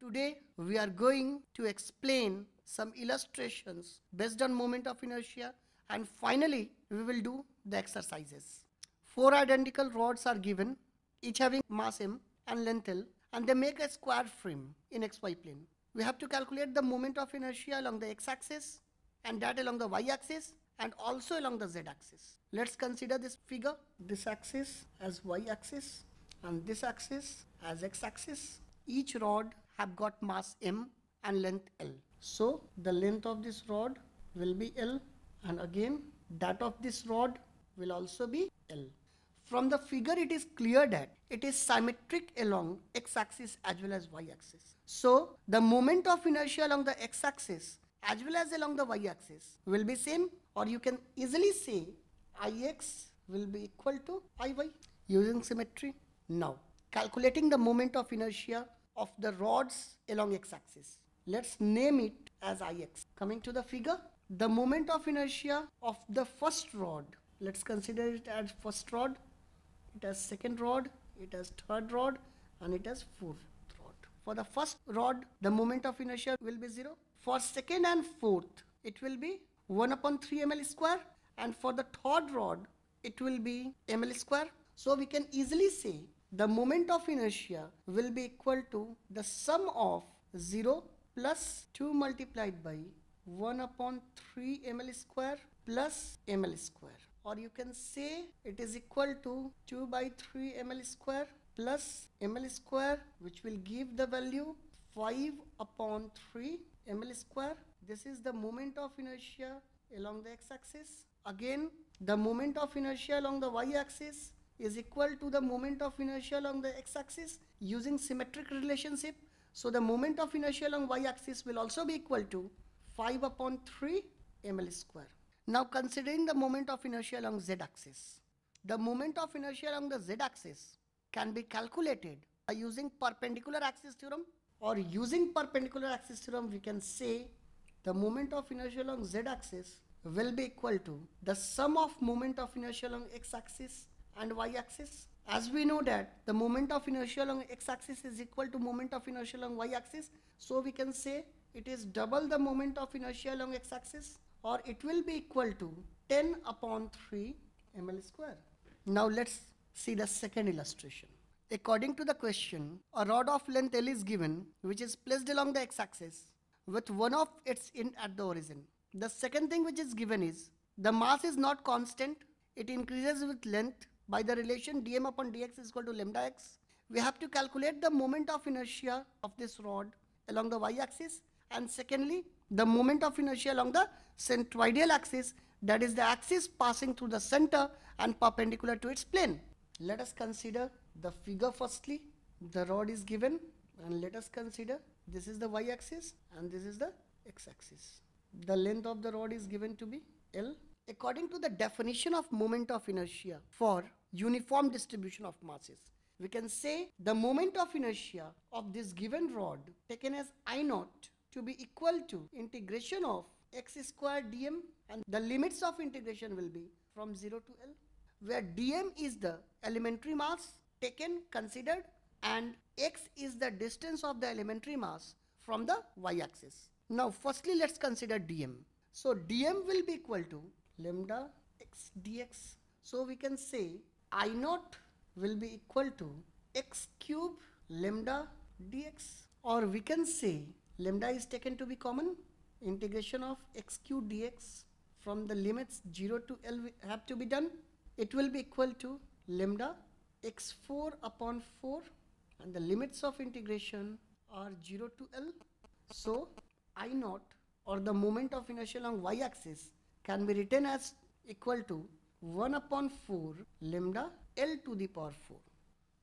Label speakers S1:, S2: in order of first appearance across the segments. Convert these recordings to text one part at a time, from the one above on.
S1: Today, we are going to explain some illustrations based on moment of inertia and finally, we will do the exercises. Four identical rods are given, each having mass m and length l and they make a square frame in xy plane. We have to calculate the moment of inertia along the x-axis and that along the y-axis and also along the z-axis. Let's consider this figure, this axis as y-axis and this axis as x-axis each rod have got mass m and length l. So the length of this rod will be l and again that of this rod will also be l. From the figure it is clear that it is symmetric along x-axis as well as y-axis. So the moment of inertia along the x-axis as well as along the y-axis will be same or you can easily say Ix will be equal to Iy using symmetry. Now calculating the moment of inertia of the rods along x-axis. Let's name it as Ix. Coming to the figure, the moment of inertia of the first rod. Let's consider it as first rod, it has second rod, it has third rod and it has fourth rod. For the first rod, the moment of inertia will be 0. For second and fourth, it will be 1 upon 3 ml square and for the third rod, it will be ml square. So we can easily say the moment of inertia will be equal to the sum of 0 plus 2 multiplied by 1 upon 3 ml square plus ml square or you can say it is equal to 2 by 3 ml square plus ml square which will give the value 5 upon 3 ml square this is the moment of inertia along the x-axis again the moment of inertia along the y-axis is equal to the moment of inertia along the x-axis using symmetric relationship. So the moment of inertia along y-axis will also be equal to 5 upon 3 ml square. Now considering the moment of inertia along z-axis. The moment of inertia along the z-axis can be calculated by using perpendicular axis theorem or using perpendicular axis theorem we can say the moment of inertia along z-axis will be equal to the sum of moment of inertia along x-axis and y-axis. As we know that the moment of inertia along x-axis is equal to moment of inertia along y-axis, so we can say it is double the moment of inertia along x-axis or it will be equal to 10 upon 3 ml square. Now let's see the second illustration. According to the question, a rod of length L is given which is placed along the x-axis with one of its end at the origin. The second thing which is given is the mass is not constant, it increases with length by the relation dm upon dx is equal to lambda x. We have to calculate the moment of inertia of this rod along the y-axis and secondly the moment of inertia along the centroidal axis that is the axis passing through the center and perpendicular to its plane. Let us consider the figure firstly. The rod is given and let us consider this is the y-axis and this is the x-axis. The length of the rod is given to be L according to the definition of moment of inertia for uniform distribution of masses, we can say the moment of inertia of this given rod taken as I naught to be equal to integration of x square dm and the limits of integration will be from 0 to L where dm is the elementary mass taken considered and x is the distance of the elementary mass from the y axis. Now firstly let's consider dm. So dm will be equal to lambda x dx so we can say i naught will be equal to x cube lambda dx or we can say lambda is taken to be common integration of x cube dx from the limits 0 to L have to be done it will be equal to lambda x4 upon 4 and the limits of integration are 0 to L so I naught or the moment of inertia along y axis can be written as equal to 1 upon 4 lambda L to the power 4.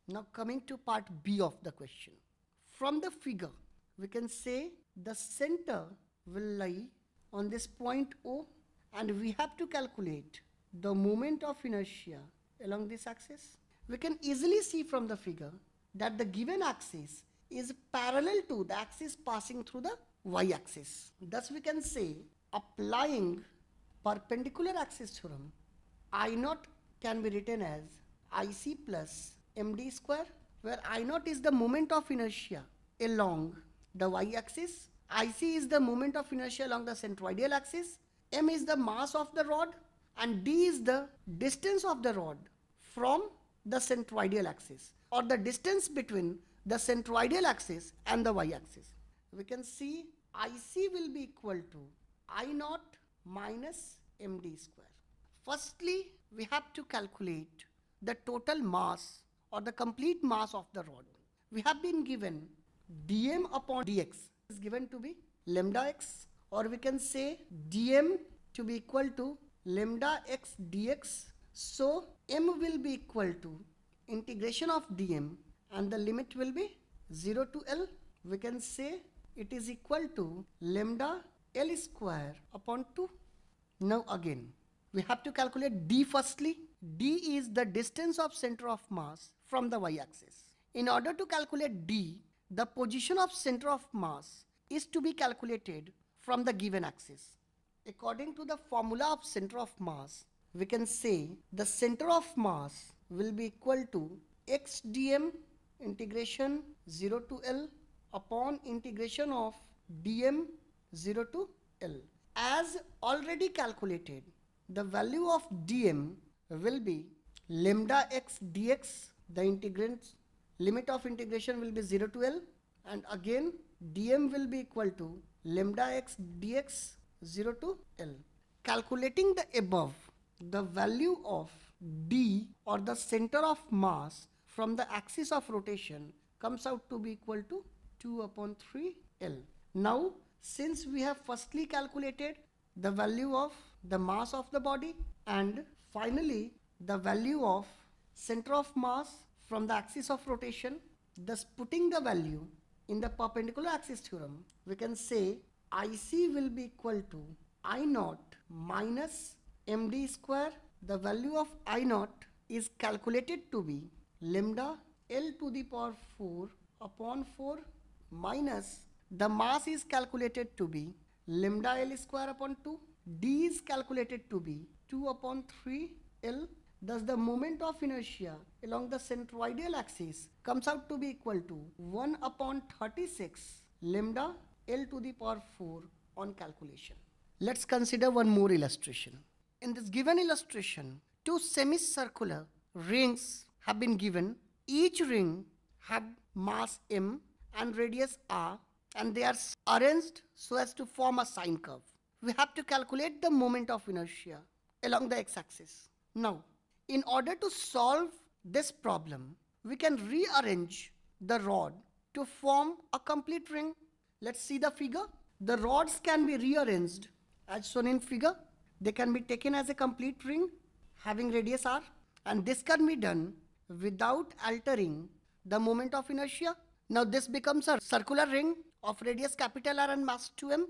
S1: Now coming to part B of the question. From the figure, we can say the center will lie on this point O and we have to calculate the moment of inertia along this axis. We can easily see from the figure that the given axis is parallel to the axis passing through the y-axis. Thus we can say applying perpendicular axis theorem, I naught can be written as IC plus MD square, where I naught is the moment of inertia along the y axis, IC is the moment of inertia along the centroidal axis, M is the mass of the rod, and D is the distance of the rod from the centroidal axis or the distance between the centroidal axis and the y axis. We can see IC will be equal to I naught minus md square. Firstly, we have to calculate the total mass or the complete mass of the rod. We have been given dm upon dx is given to be lambda x or we can say dm to be equal to lambda x dx. So, m will be equal to integration of dm and the limit will be 0 to L. We can say it is equal to lambda L square upon 2. Now again, we have to calculate D firstly. D is the distance of center of mass from the y-axis. In order to calculate D, the position of center of mass is to be calculated from the given axis. According to the formula of center of mass, we can say the center of mass will be equal to x dm integration 0 to L upon integration of dm 0 to L. As already calculated, the value of dm will be lambda x dx, the integrants, limit of integration will be 0 to L and again dm will be equal to lambda x dx 0 to L. Calculating the above, the value of d or the center of mass from the axis of rotation comes out to be equal to 2 upon 3 L. Now since we have firstly calculated the value of the mass of the body and finally the value of center of mass from the axis of rotation, thus putting the value in the perpendicular axis theorem, we can say IC will be equal to I naught minus MD square. The value of I naught is calculated to be lambda L to the power 4 upon 4 minus the mass is calculated to be lambda L square upon 2. D is calculated to be 2 upon 3 L. Thus the moment of inertia along the centroidal axis comes out to be equal to 1 upon 36 lambda L to the power 4 on calculation. Let's consider one more illustration. In this given illustration, two semicircular rings have been given. Each ring have mass m and radius r and they are arranged so as to form a sine curve. We have to calculate the moment of inertia along the x-axis. Now, in order to solve this problem, we can rearrange the rod to form a complete ring. Let's see the figure. The rods can be rearranged as shown in figure. They can be taken as a complete ring having radius r and this can be done without altering the moment of inertia. Now this becomes a circular ring of radius capital R and mass 2m